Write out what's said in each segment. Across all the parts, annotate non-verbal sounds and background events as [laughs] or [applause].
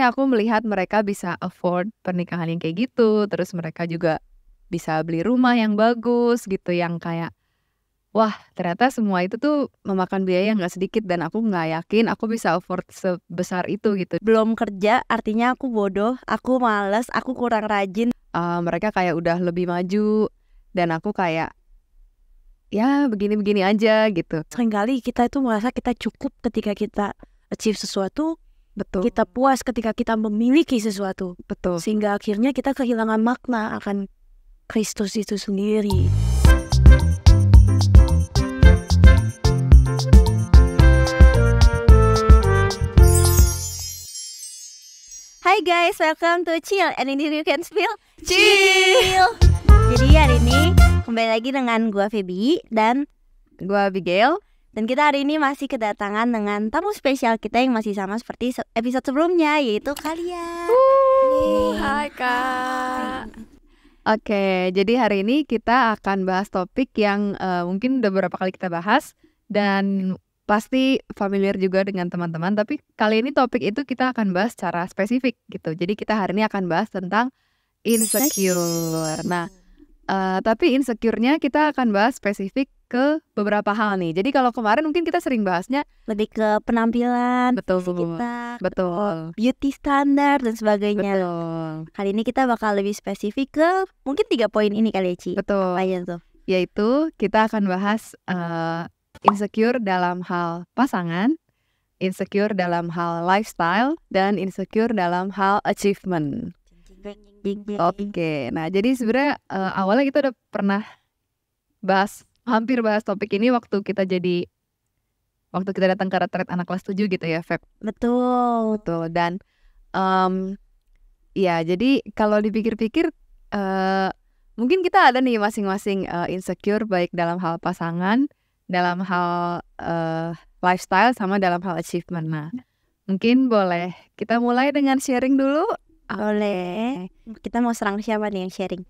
maksudnya aku melihat mereka bisa afford pernikahan yang kayak gitu terus mereka juga bisa beli rumah yang bagus gitu yang kayak wah ternyata semua itu tuh memakan biaya nggak sedikit dan aku nggak yakin aku bisa afford sebesar itu gitu belum kerja artinya aku bodoh aku males aku kurang rajin uh, mereka kayak udah lebih maju dan aku kayak ya begini-begini aja gitu seringkali kita itu merasa kita cukup ketika kita achieve sesuatu Betul. Kita puas ketika kita memiliki sesuatu. Betul. Sehingga akhirnya kita kehilangan makna akan Kristus itu sendiri. Hai guys, welcome to Chill and ini you can feel Chill. Jadi hari ini kembali lagi dengan gua Feby dan gua Abigail dan kita hari ini masih kedatangan dengan tamu spesial kita yang masih sama seperti episode sebelumnya yaitu kalian. hai kak. Oke, jadi hari ini kita akan bahas topik yang uh, mungkin udah beberapa kali kita bahas dan pasti familiar juga dengan teman-teman. Tapi kali ini topik itu kita akan bahas secara spesifik gitu. Jadi kita hari ini akan bahas tentang insecure. Nah Uh, tapi insecure-nya kita akan bahas spesifik ke beberapa hal nih. Jadi kalau kemarin mungkin kita sering bahasnya lebih ke penampilan, betul, kita, betul, beauty standard dan sebagainya. Betul. Kali ini kita bakal lebih spesifik ke mungkin tiga poin ini kali ya, Ci. Betul. Apa aja tuh? Yaitu kita akan bahas uh, insecure dalam hal pasangan, insecure dalam hal lifestyle, dan insecure dalam hal achievement. Oke, okay. nah jadi sebenarnya uh, awalnya kita udah pernah bahas hampir bahas topik ini waktu kita jadi waktu kita datang ke retret anak kelas 7 gitu ya, Feb. Betul, betul. Dan um, ya jadi kalau dipikir-pikir uh, mungkin kita ada nih masing-masing uh, insecure baik dalam hal pasangan, dalam hal uh, lifestyle sama dalam hal achievement. Nah, mungkin boleh kita mulai dengan sharing dulu boleh. Kita mau serang siapa nih yang sharing?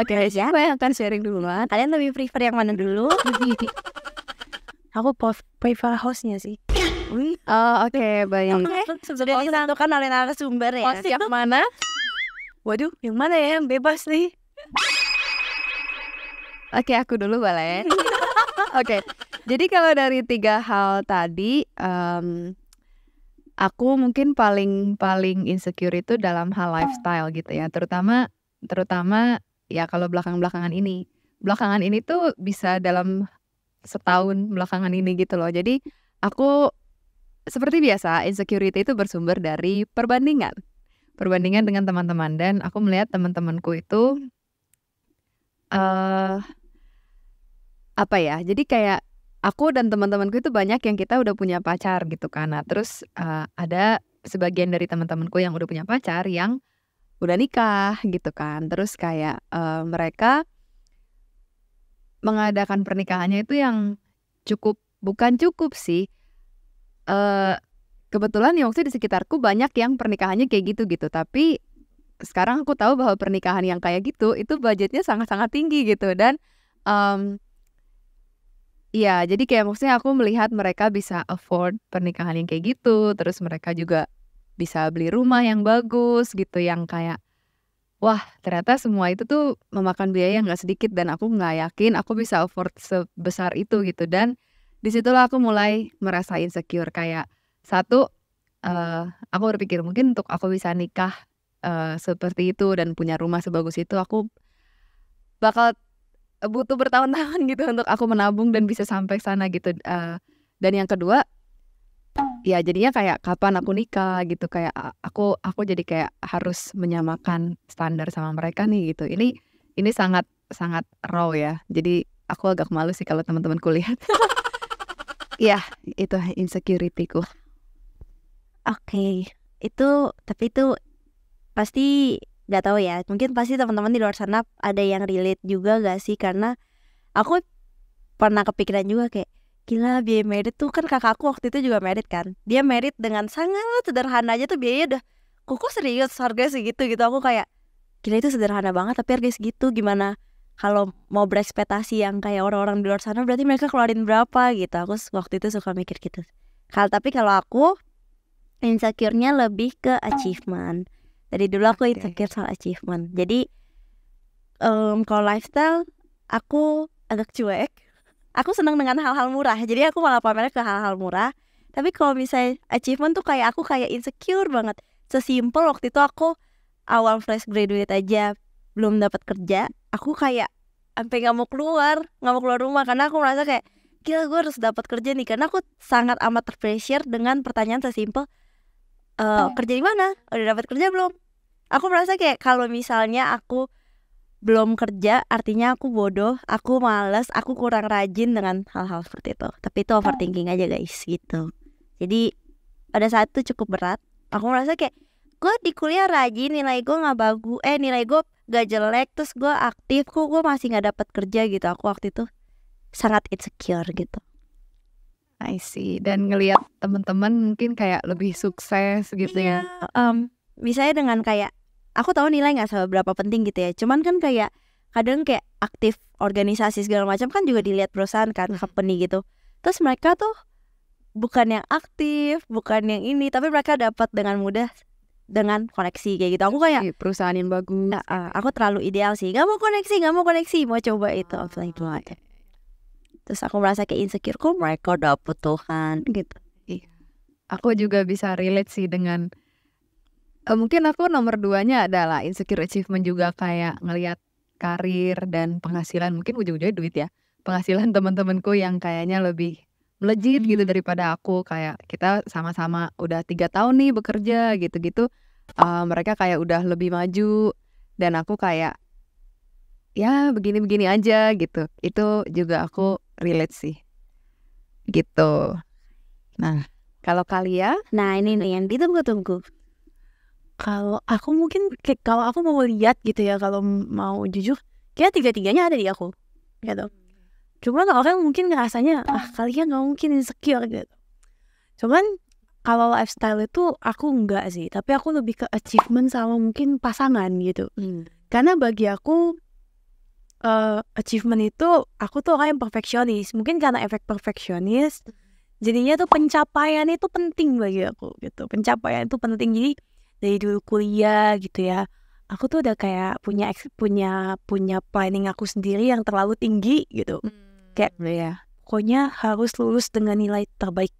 Oke, okay, iya. siapa yang akan sharing duluan? Kalian lebih prefer yang mana dulu? [laughs] Aku prefer hostnya sih. Oh, oke, okay, bayang. Okay. Sebenarnya ditentukan oleh narasumber ya. Host yang mana? Waduh, yang mana ya? Yang bebas nih. Oke, okay, aku dulu boleh. [laughs] oke. Okay. Jadi kalau dari tiga hal tadi, um, aku mungkin paling paling insecure itu dalam hal lifestyle gitu ya terutama terutama ya kalau belakang belakangan ini belakangan ini tuh bisa dalam setahun belakangan ini gitu loh jadi aku seperti biasa insecurity itu bersumber dari perbandingan perbandingan dengan teman-teman dan aku melihat teman-temanku itu uh, apa ya jadi kayak aku dan teman-temanku itu banyak yang kita udah punya pacar gitu kan. Nah, terus uh, ada sebagian dari teman-temanku yang udah punya pacar yang udah nikah gitu kan. Terus kayak uh, mereka mengadakan pernikahannya itu yang cukup bukan cukup sih. Uh, kebetulan yang waktu di sekitarku banyak yang pernikahannya kayak gitu gitu, tapi sekarang aku tahu bahwa pernikahan yang kayak gitu itu budgetnya sangat-sangat tinggi gitu dan um, Iya, jadi kayak maksudnya aku melihat mereka bisa afford pernikahan yang kayak gitu, terus mereka juga bisa beli rumah yang bagus gitu, yang kayak wah ternyata semua itu tuh memakan biaya yang gak sedikit dan aku nggak yakin aku bisa afford sebesar itu gitu dan disitulah aku mulai merasa insecure kayak satu uh, aku berpikir mungkin untuk aku bisa nikah uh, seperti itu dan punya rumah sebagus itu aku bakal butuh bertahun-tahun gitu untuk aku menabung dan bisa sampai sana gitu uh, dan yang kedua ya jadinya kayak kapan aku nikah gitu kayak aku aku jadi kayak harus menyamakan standar sama mereka nih gitu ini ini sangat sangat raw ya jadi aku agak malu sih kalau teman-teman kulihat [laughs] ya itu insecurityku oke okay. itu tapi itu pasti nggak tahu ya mungkin pasti teman-teman di luar sana ada yang relate juga gak sih karena aku pernah kepikiran juga kayak gila biaya merit tuh kan kakakku waktu itu juga merit kan dia merit dengan sangat sederhana aja tuh biaya udah kok serius harga segitu gitu aku kayak gila itu sederhana banget tapi harganya segitu gimana kalau mau berekspektasi yang kayak orang-orang di luar sana berarti mereka keluarin berapa gitu aku waktu itu suka mikir gitu kalau tapi kalau aku insecure-nya lebih ke achievement dari dulu aku okay. insecure soal achievement jadi um, kalau lifestyle aku agak cuek aku senang dengan hal-hal murah jadi aku malah pamer ke hal-hal murah tapi kalau misalnya achievement tuh kayak aku kayak insecure banget sesimpel waktu itu aku awal fresh graduate aja belum dapat kerja aku kayak sampai nggak mau keluar nggak mau keluar rumah karena aku merasa kayak gila gue harus dapat kerja nih karena aku sangat amat terpressure dengan pertanyaan sesimpel Uh, kerja di mana udah dapat kerja belum aku merasa kayak kalau misalnya aku belum kerja artinya aku bodoh, aku males, aku kurang rajin dengan hal-hal seperti itu. Tapi itu overthinking aja guys gitu. Jadi pada saat itu cukup berat. Aku merasa kayak gue di kuliah rajin, nilai gue nggak bagus, eh nilai gue gak jelek, terus gue aktif, kok gue masih nggak dapat kerja gitu. Aku waktu itu sangat insecure gitu. I see. Dan ngelihat temen-temen mungkin kayak lebih sukses gitu ya. iya. ya. Um, misalnya dengan kayak aku tahu nilai nggak berapa penting gitu ya cuman kan kayak kadang kayak aktif organisasi segala macam kan juga dilihat perusahaan kan company gitu terus mereka tuh bukan yang aktif bukan yang ini tapi mereka dapat dengan mudah dengan koneksi kayak gitu aku kayak iya, perusahaan yang bagus nah, aku terlalu ideal sih nggak mau koneksi nggak mau koneksi mau coba itu offline dulu aja terus aku merasa kayak insecure kok mereka dapat Tuhan gitu iya. aku juga bisa relate sih dengan Eh, mungkin aku nomor duanya adalah insecure achievement juga kayak ngelihat karir dan penghasilan mungkin ujung-ujungnya duit ya penghasilan teman-temanku yang kayaknya lebih melejit gitu hmm. daripada aku kayak kita sama-sama udah tiga tahun nih bekerja gitu-gitu uh, mereka kayak udah lebih maju dan aku kayak ya begini-begini aja gitu itu juga aku relate sih gitu nah kalau kalian nah ini nih yang ditunggu-tunggu kalau aku mungkin kalau aku mau lihat gitu ya kalau mau jujur kayak tiga-tiganya ada di aku gitu hmm. cuman orang mungkin ngerasanya ah kalian nggak mungkin insecure gitu cuman kalau lifestyle itu aku enggak sih tapi aku lebih ke achievement sama mungkin pasangan gitu hmm. karena bagi aku uh, achievement itu aku tuh orang yang perfeksionis mungkin karena efek perfeksionis hmm. jadinya tuh pencapaian itu penting bagi aku gitu pencapaian itu penting jadi dari dulu kuliah gitu ya aku tuh udah kayak punya punya punya planning aku sendiri yang terlalu tinggi gitu hmm. kayak ya pokoknya harus lulus dengan nilai terbaik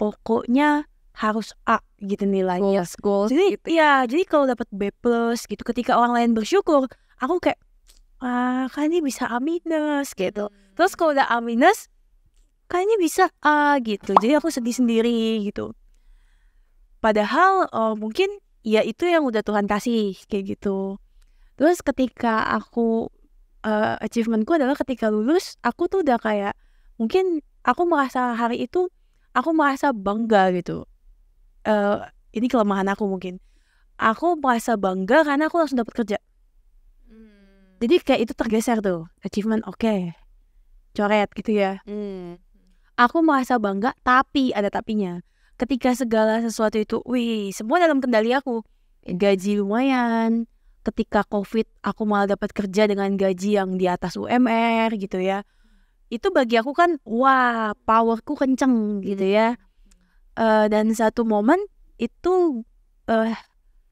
pokoknya harus A gitu nilainya goals, goals, jadi gitu. ya jadi kalau dapat B plus gitu ketika orang lain bersyukur aku kayak ah kan ini bisa A minus gitu terus kalau hmm. udah A minus kayaknya bisa A gitu jadi aku sedih sendiri gitu padahal uh, mungkin ya itu yang udah Tuhan kasih kayak gitu terus ketika aku uh, achievementku adalah ketika lulus aku tuh udah kayak mungkin aku merasa hari itu aku merasa bangga gitu uh, ini kelemahan aku mungkin aku merasa bangga karena aku langsung dapat kerja hmm. jadi kayak itu tergeser tuh achievement oke okay. coret gitu ya hmm. aku merasa bangga tapi ada tapinya ketika segala sesuatu itu, wih, semua dalam kendali aku. Gaji lumayan, ketika COVID aku malah dapat kerja dengan gaji yang di atas UMR gitu ya. Itu bagi aku kan, wah, powerku kenceng gitu ya. Uh, dan satu momen itu uh,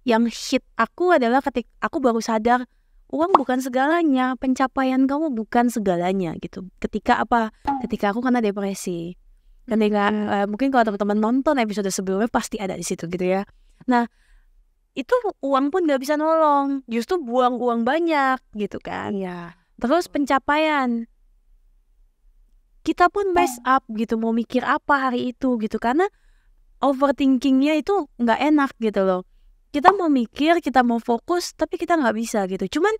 yang hit aku adalah ketika aku baru sadar uang bukan segalanya, pencapaian kamu bukan segalanya gitu. Ketika apa? Ketika aku kena depresi ketika uh, mungkin kalau teman-teman nonton episode sebelumnya pasti ada di situ gitu ya nah itu uang pun nggak bisa nolong justru buang uang banyak gitu kan ya terus pencapaian kita pun mess iya. up gitu mau mikir apa hari itu gitu karena overthinkingnya itu nggak enak gitu loh kita mau mikir kita mau fokus tapi kita nggak bisa gitu cuman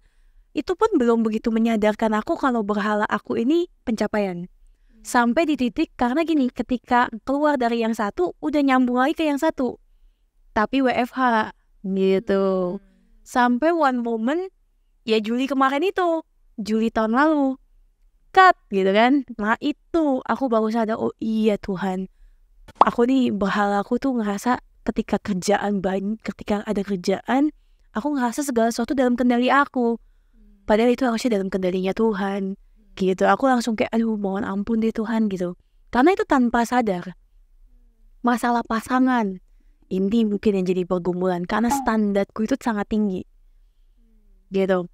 itu pun belum begitu menyadarkan aku kalau berhala aku ini pencapaian sampai di titik karena gini ketika keluar dari yang satu udah nyambung lagi ke yang satu tapi WFH gitu hmm. sampai one moment ya Juli kemarin itu Juli tahun lalu cut gitu kan nah itu aku baru sadar oh iya Tuhan aku nih bahal aku tuh ngerasa ketika kerjaan banyak ketika ada kerjaan aku ngerasa segala sesuatu dalam kendali aku hmm. padahal itu harusnya dalam kendalinya Tuhan gitu aku langsung kayak aduh mohon ampun deh Tuhan gitu karena itu tanpa sadar masalah pasangan ini mungkin yang jadi pergumulan karena standarku itu sangat tinggi gitu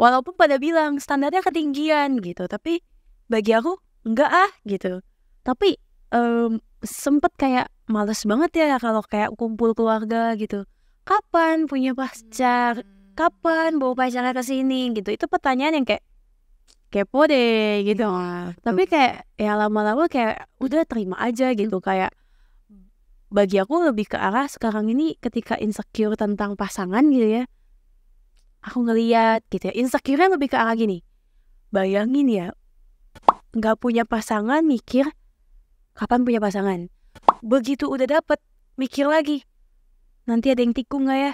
walaupun pada bilang standarnya ketinggian gitu tapi bagi aku enggak ah gitu tapi um, sempet kayak males banget ya kalau kayak kumpul keluarga gitu kapan punya pacar hmm. kapan bawa pacarnya ke sini gitu itu pertanyaan yang kayak kepo deh gitu nah, tapi kayak ya lama-lama kayak udah terima aja gitu kayak bagi aku lebih ke arah sekarang ini ketika insecure tentang pasangan gitu ya aku ngeliat gitu ya insecure lebih ke arah gini bayangin ya nggak punya pasangan mikir kapan punya pasangan begitu udah dapet mikir lagi nanti ada yang tikung nggak ya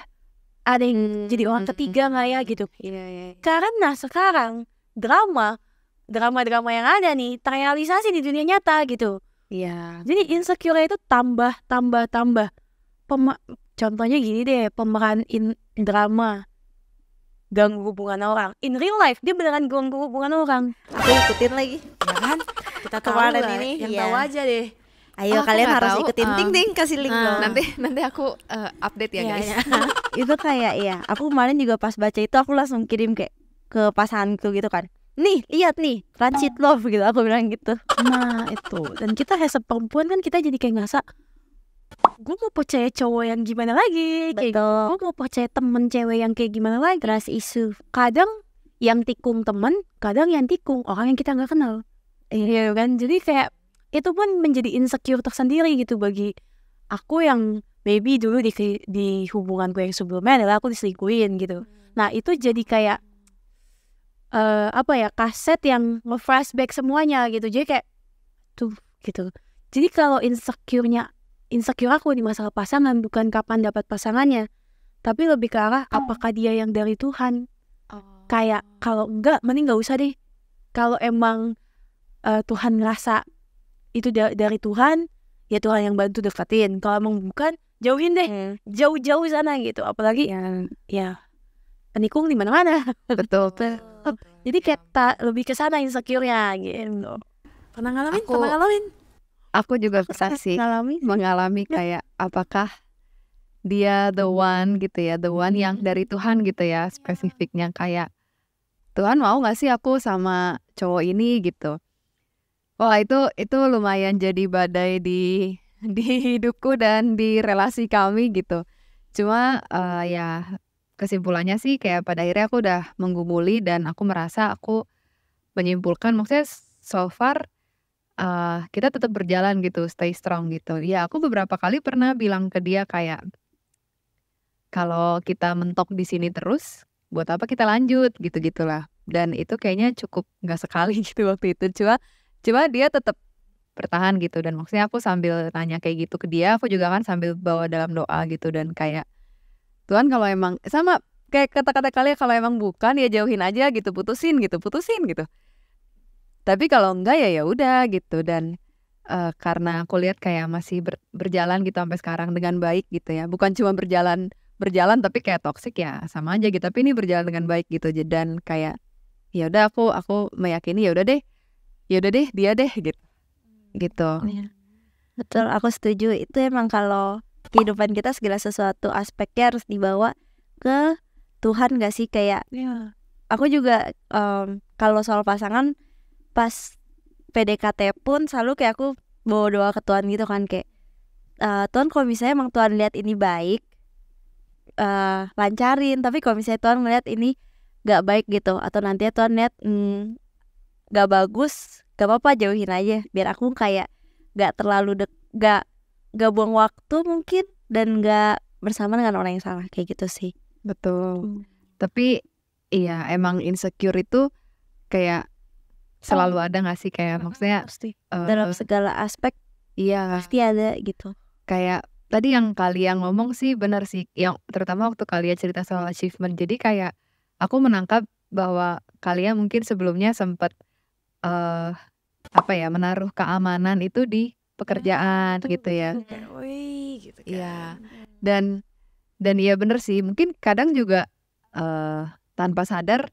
ada yang hmm. jadi orang hmm, hmm, hmm. ketiga nggak ya gitu yeah, yeah. Iya. karena sekarang drama drama-drama yang ada nih terrealisasi di dunia nyata gitu. Iya. Jadi insecure itu tambah tambah tambah. Pem contohnya gini deh, pemeran in drama ganggu hubungan orang. In real life dia beneran ganggu hubungan orang. Aku ikutin lagi. Ya kan? Kita kemarin ini yang iya. tahu aja deh. Ayo oh, kalian harus tahu. ikutin ting ah. ting kasih link uh, dong. Nanti nanti aku uh, update ya iya, guys. Iya. [laughs] itu kayak ya, aku kemarin juga pas baca itu aku langsung kirim kayak ke pasanganku gitu kan nih lihat nih transit love gitu aku bilang gitu nah itu dan kita as perempuan kan kita jadi kayak ngerasa gue mau percaya cowok yang gimana lagi kayak gitu. gue mau percaya temen cewek yang kayak gimana lagi terus isu kadang yang tikung temen kadang yang tikung orang yang kita nggak kenal iya, iya kan jadi kayak itu pun menjadi insecure tersendiri gitu bagi aku yang baby dulu di di hubungan gue yang sebelumnya adalah aku diselingkuhin gitu hmm. nah itu jadi kayak uh, apa ya kaset yang nge-flashback semuanya gitu jadi kayak tuh gitu jadi kalau insecure-nya insecure aku di masalah pasangan bukan kapan dapat pasangannya tapi lebih ke arah apakah dia yang dari Tuhan kayak oh. kalau enggak mending nggak usah deh kalau emang uh, Tuhan ngerasa itu da dari Tuhan ya Tuhan yang bantu deketin kalau emang bukan jauhin deh jauh hmm. jauh-jauh sana gitu apalagi ya ya penikung di mana-mana betul betul [laughs] jadi kayak tak lebih ke sana insecure-nya gitu pernah ngalamin aku, pernah ngalamin aku juga pernah sih ngalami. mengalami ya. kayak apakah dia the one gitu ya the one yang hmm. dari Tuhan gitu ya spesifiknya kayak Tuhan mau gak sih aku sama cowok ini gitu wah itu itu lumayan jadi badai di di hidupku dan di relasi kami gitu cuma uh, ya kesimpulannya sih kayak pada akhirnya aku udah menggumuli dan aku merasa aku menyimpulkan maksudnya so far uh, kita tetap berjalan gitu stay strong gitu ya aku beberapa kali pernah bilang ke dia kayak kalau kita mentok di sini terus buat apa kita lanjut gitu gitulah dan itu kayaknya cukup [laughs] nggak sekali gitu waktu itu cuma cuma dia tetap bertahan gitu dan maksudnya aku sambil nanya kayak gitu ke dia aku juga kan sambil bawa dalam doa gitu dan kayak Tuhan kalau emang sama kayak kata-kata kalian kalau emang bukan ya jauhin aja gitu, putusin gitu, putusin gitu. Tapi kalau enggak ya ya udah gitu dan uh, karena aku lihat kayak masih ber, berjalan gitu sampai sekarang dengan baik gitu ya. Bukan cuma berjalan berjalan tapi kayak toksik ya sama aja gitu tapi ini berjalan dengan baik gitu dan kayak ya udah aku aku meyakini ya udah deh ya udah deh dia deh gitu hmm. gitu iya. betul aku setuju itu emang kalau kehidupan kita segala sesuatu aspeknya harus dibawa ke Tuhan gak sih kayak yeah. aku juga um, kalau soal pasangan pas PDKT pun selalu kayak aku bawa doa ke Tuhan gitu kan kayak uh, Tuhan kalau misalnya emang Tuhan lihat ini baik uh, lancarin tapi kalau misalnya Tuhan melihat ini gak baik gitu atau nanti Tuhan lihat mm, gak bagus gak apa-apa jauhin aja biar aku kayak gak terlalu dek gak gak buang waktu mungkin dan gak bersama dengan orang yang salah kayak gitu sih betul hmm. tapi iya emang insecure itu kayak selalu oh. ada gak sih kayak hmm, maksudnya pasti. Uh, eh, dalam segala aspek iya pasti ada gitu kayak tadi yang kalian ngomong sih benar sih yang terutama waktu kalian cerita soal achievement jadi kayak aku menangkap bahwa kalian mungkin sebelumnya sempat uh, eh, apa ya menaruh keamanan itu di pekerjaan gitu ya. Wih, gitu iya. kan. Iya. Dan dan iya bener sih, mungkin kadang juga uh, tanpa sadar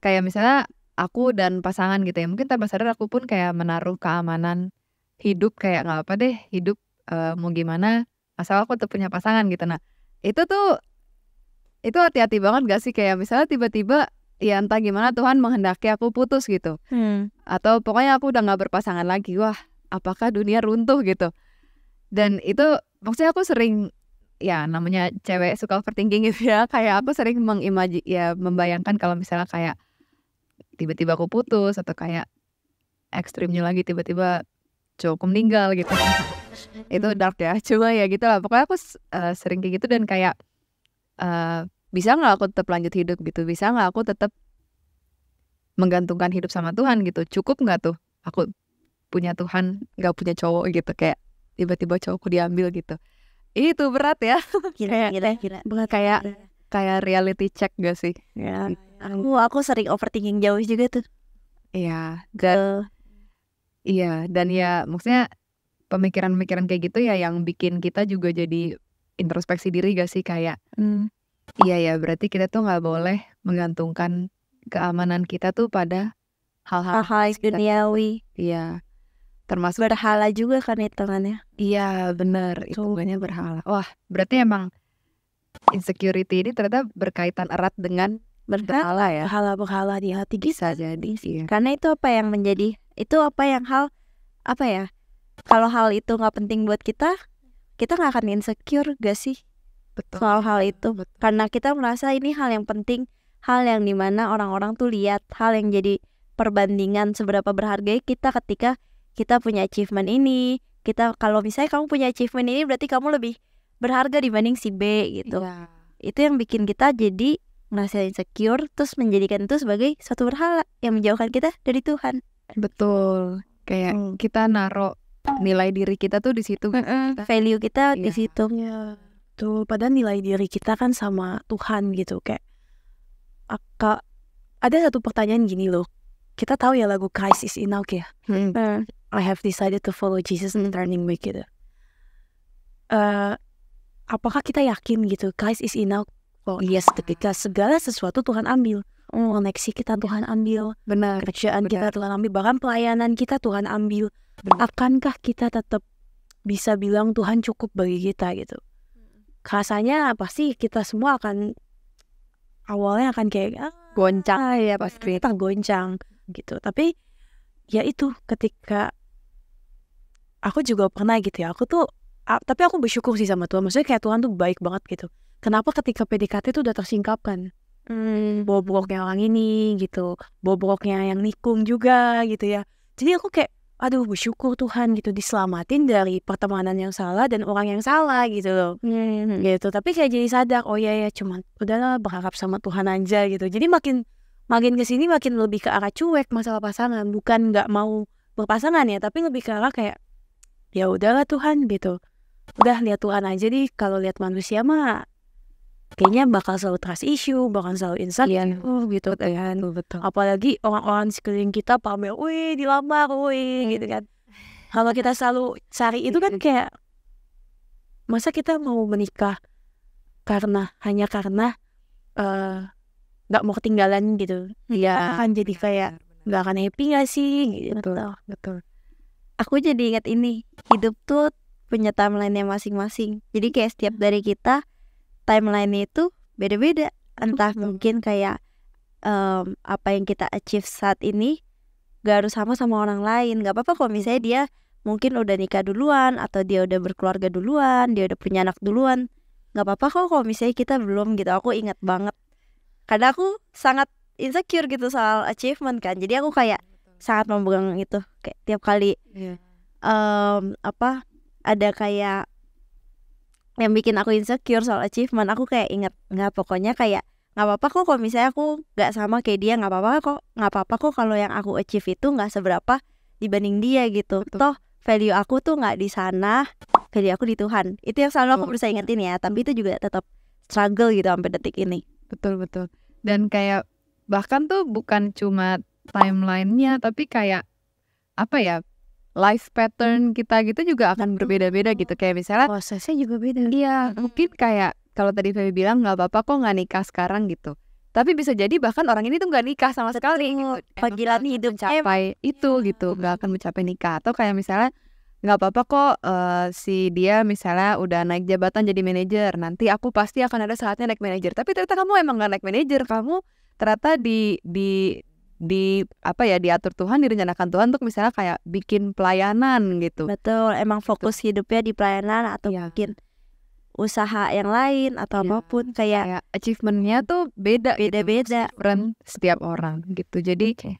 kayak misalnya aku dan pasangan gitu ya. Mungkin tanpa sadar aku pun kayak menaruh keamanan hidup kayak nggak apa deh, hidup uh, mau gimana asal aku tuh punya pasangan gitu. Nah, itu tuh itu hati-hati banget gak sih kayak misalnya tiba-tiba ya entah gimana Tuhan menghendaki aku putus gitu hmm. atau pokoknya aku udah nggak berpasangan lagi wah apakah dunia runtuh gitu dan itu maksudnya aku sering ya namanya cewek suka overthinking gitu ya kayak aku sering mengimaji ya membayangkan kalau misalnya kayak tiba-tiba aku putus atau kayak ekstrimnya lagi tiba-tiba cowokku meninggal gitu [laughs] itu dark ya cuma ya gitu lah pokoknya aku uh, sering kayak gitu dan kayak uh, bisa nggak aku tetap lanjut hidup gitu bisa nggak aku tetap menggantungkan hidup sama Tuhan gitu cukup nggak tuh aku punya Tuhan nggak punya cowok gitu kayak tiba-tiba cowokku diambil gitu itu berat ya [laughs] gila gila eh, gila kayak gila. kayak reality check gak sih ya gitu. aku aku sering overthinking jauh juga tuh iya dan uh. iya dan ya maksudnya pemikiran-pemikiran kayak gitu ya yang bikin kita juga jadi introspeksi diri gak sih kayak hmm. iya ya berarti kita tuh nggak boleh menggantungkan keamanan kita tuh pada hal-hal duniawi. Iya termasuk berhala juga kan hitungannya iya bener hitungannya so. berhala wah berarti emang insecurity ini ternyata berkaitan erat dengan berhala ya berhala-berhala di hati bisa jadi sih iya. karena itu apa yang menjadi itu apa yang hal apa ya kalau hal itu nggak penting buat kita kita nggak akan insecure gak sih Betul. soal hal itu Betul. karena kita merasa ini hal yang penting hal yang dimana orang-orang tuh lihat hal yang jadi perbandingan seberapa berharga kita ketika kita punya achievement ini kita kalau misalnya kamu punya achievement ini berarti kamu lebih berharga dibanding si B gitu yeah. itu yang bikin kita jadi merasa insecure terus menjadikan itu sebagai suatu berhala yang menjauhkan kita dari Tuhan betul kayak hmm. kita narok nilai diri kita tuh di situ value kita yeah. di iya. situ yeah. Iya, tuh padahal nilai diri kita kan sama Tuhan gitu kayak Aka, ada satu pertanyaan gini loh kita tahu ya lagu Crisis in Now ya hmm. hmm. I have decided to follow Jesus and turning back gitu. Uh, apakah kita yakin gitu Christ is enough Oh yes, ketika segala sesuatu Tuhan ambil, koneksi kita Tuhan ambil, benar, kerjaan kita Tuhan ambil, bahkan pelayanan kita Tuhan ambil. Benar. Akankah kita tetap bisa bilang Tuhan cukup bagi kita gitu? Rasanya sih kita semua akan awalnya akan kayak ah, goncang, ya pasti kita goncang gitu. Tapi ya itu ketika aku juga pernah gitu ya aku tuh tapi aku bersyukur sih sama Tuhan maksudnya kayak Tuhan tuh baik banget gitu kenapa ketika PDKT tuh udah tersingkapkan hmm, bobroknya orang ini gitu bobroknya yang nikung juga gitu ya jadi aku kayak aduh bersyukur Tuhan gitu diselamatin dari pertemanan yang salah dan orang yang salah gitu loh hmm. gitu tapi kayak jadi sadar oh ya ya cuma udahlah berharap sama Tuhan aja gitu jadi makin makin kesini makin lebih ke arah cuek masalah pasangan bukan nggak mau berpasangan ya tapi lebih ke arah kayak ya udahlah Tuhan gitu udah lihat Tuhan aja deh kalau lihat manusia mah kayaknya bakal selalu trust issue bakal selalu insecure yeah. uh, gitu kan betul, apalagi orang-orang sekeliling kita pamer wih dilamar wih gitu kan kalau kita selalu cari itu kan kayak masa kita mau menikah karena hanya karena uh, nggak mau ketinggalan gitu ya akan jadi kayak nggak akan happy gak sih gitu betul betul aku jadi ingat ini hidup tuh punya timelinenya masing-masing jadi kayak setiap hmm. dari kita timeline itu beda-beda entah mungkin kayak um, apa yang kita achieve saat ini gak harus sama sama orang lain gak apa-apa kalau misalnya dia mungkin udah nikah duluan atau dia udah berkeluarga duluan dia udah punya anak duluan Gak apa-apa kok kalau misalnya kita belum gitu aku ingat banget karena aku sangat insecure gitu soal achievement kan jadi aku kayak sangat memegang itu kayak tiap kali yeah. um, mmm, apa ada kayak yang bikin aku insecure soal achievement aku kayak inget nggak pokoknya kayak nggak apa-apa kok kalau misalnya aku nggak sama kayak dia nggak apa-apa kok nggak apa-apa kok kalau yang aku achieve itu nggak seberapa dibanding dia gitu Betul. toh value aku tuh nggak di sana value aku di Tuhan itu yang selalu aku berusaha ingetin ya tapi itu juga tetap struggle gitu sampai detik ini betul betul dan kayak bahkan tuh bukan cuma timelinenya tapi kayak apa ya life pattern kita gitu juga akan berbeda-beda gitu kayak misalnya prosesnya juga beda iya mungkin kayak kalau tadi Feby bilang nggak apa-apa kok nggak nikah sekarang gitu tapi bisa jadi bahkan orang ini tuh nggak nikah sama sekali gitu. panggilan hidup capek em itu iya. gitu nggak akan mencapai nikah atau kayak misalnya nggak apa-apa kok uh, si dia misalnya udah naik jabatan jadi manajer nanti aku pasti akan ada saatnya naik manajer tapi ternyata kamu emang nggak naik manajer kamu ternyata di di di apa ya diatur Tuhan direncanakan Tuhan untuk misalnya kayak bikin pelayanan gitu betul emang gitu. fokus betul. hidupnya di pelayanan atau ya. mungkin usaha yang lain atau ya. apapun kayak, kayak achievementnya tuh beda beda beda gitu, setiap, orang gitu jadi okay.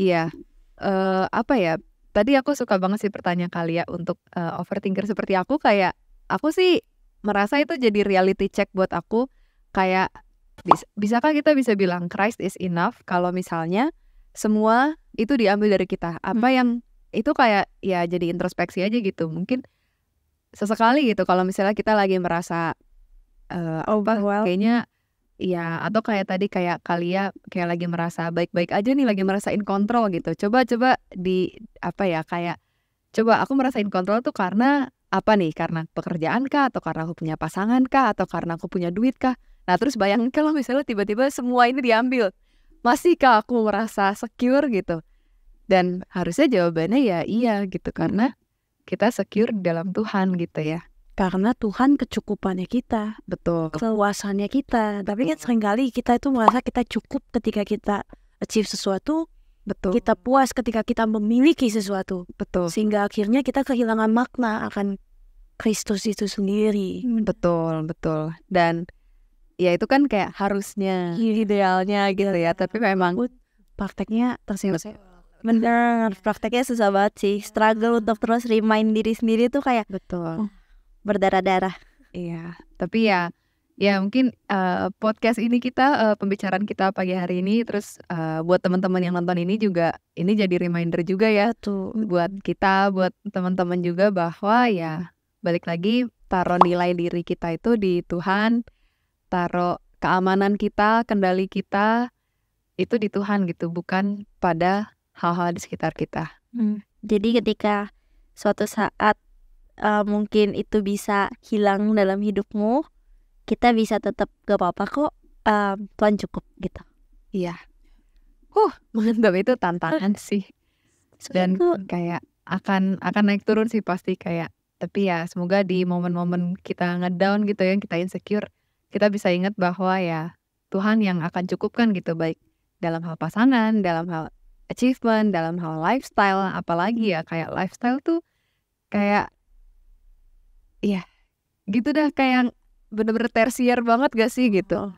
Iya, uh, eh, apa ya tadi aku suka banget sih pertanyaan kali ya untuk uh, overthinker seperti aku kayak aku sih merasa itu jadi reality check buat aku kayak bisa, bisakah kita bisa bilang Christ is enough kalau misalnya semua itu diambil dari kita? Apa hmm. yang itu kayak ya jadi introspeksi aja gitu. Mungkin sesekali gitu kalau misalnya kita lagi merasa uh, oh apa well. kayaknya ya atau kayak tadi kayak kalian kayak lagi merasa baik-baik aja nih lagi merasa in control gitu. Coba coba di apa ya kayak coba aku merasa in control tuh karena apa nih? Karena pekerjaan kah atau karena aku punya pasangan kah atau karena aku punya duit kah? Nah terus bayangin kalau misalnya tiba-tiba semua ini diambil, masihkah aku merasa secure gitu? Dan harusnya jawabannya ya iya gitu karena kita secure dalam Tuhan gitu ya. Karena Tuhan kecukupannya kita, betul. Keluasannya kita. Tapi kan seringkali kita itu merasa kita cukup ketika kita achieve sesuatu, betul. Kita puas ketika kita memiliki sesuatu, betul. Sehingga akhirnya kita kehilangan makna akan Kristus itu sendiri. Betul, betul. Dan ya itu kan kayak harusnya idealnya gitu ya iya. tapi memang prakteknya tersinggung bener prakteknya susah banget sih iya. struggle untuk terus remind diri sendiri tuh kayak betul uh, berdarah-darah iya tapi ya ya mungkin uh, podcast ini kita uh, pembicaraan kita pagi hari ini terus uh, buat teman-teman yang nonton ini juga ini jadi reminder juga ya tuh buat kita buat teman-teman juga bahwa ya balik lagi taruh nilai diri kita itu di Tuhan taruh keamanan kita, kendali kita itu di Tuhan gitu, bukan pada hal-hal di sekitar kita. Hmm. Jadi ketika suatu saat uh, mungkin itu bisa hilang dalam hidupmu, kita bisa tetap gak apa-apa kok, uh, Tuhan cukup gitu. Iya. Huh, mantap itu tantangan uh, [laughs] sih. Dan itu... kayak akan akan naik turun sih pasti kayak tapi ya semoga di momen-momen kita ngedown gitu ya, yang kita insecure, kita bisa ingat bahwa ya Tuhan yang akan cukupkan gitu baik dalam hal pasangan, dalam hal achievement, dalam hal lifestyle, apalagi ya kayak lifestyle tuh kayak ya gitu dah kayak bener-bener tersier banget gak sih gitu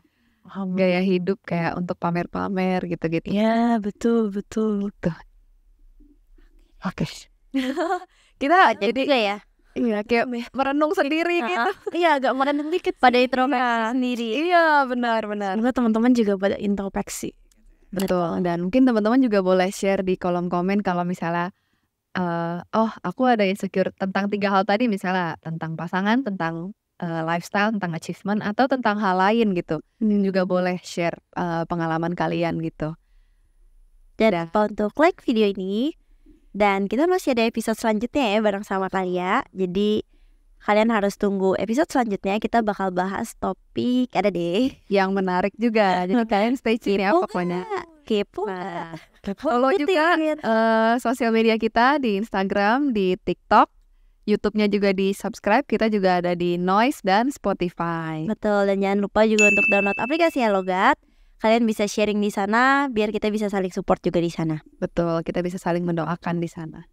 oh, gaya hidup kayak untuk pamer-pamer gitu-gitu ya betul betul tuh. Gitu. oke okay. [laughs] kita jadi ya Iya, gitu kayak ya. merenung sendiri gitu. Iya, agak merenung dikit. Pada introspeksi nah, sendiri. Iya, benar, benar. Semoga teman-teman juga pada introspeksi. Betul. Dan mungkin teman-teman juga boleh share di kolom komen kalau misalnya uh, oh, aku ada insecure tentang tiga hal tadi misalnya tentang pasangan, tentang uh, lifestyle, tentang achievement atau tentang hal lain gitu. Hmm. Juga boleh share uh, pengalaman kalian gitu. Dan untuk like video ini, dan kita masih ada episode selanjutnya ya bareng sama Talia. Jadi kalian harus tunggu episode selanjutnya kita bakal bahas topik ada deh yang menarik juga jadi kalian stay tune ya pokoknya kepo nah, follow juga uh, sosial media kita di Instagram di TikTok YouTube-nya juga di subscribe kita juga ada di Noise dan Spotify betul dan jangan lupa juga untuk download aplikasi ya, Gat kalian bisa sharing di sana biar kita bisa saling support juga di sana. Betul, kita bisa saling mendoakan di sana.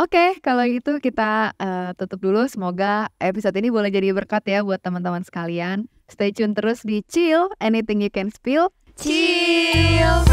Oke, okay, kalau gitu kita uh, tutup dulu. Semoga episode ini boleh jadi berkat ya buat teman-teman sekalian. Stay tune terus di Chill Anything You Can Spill. Chill.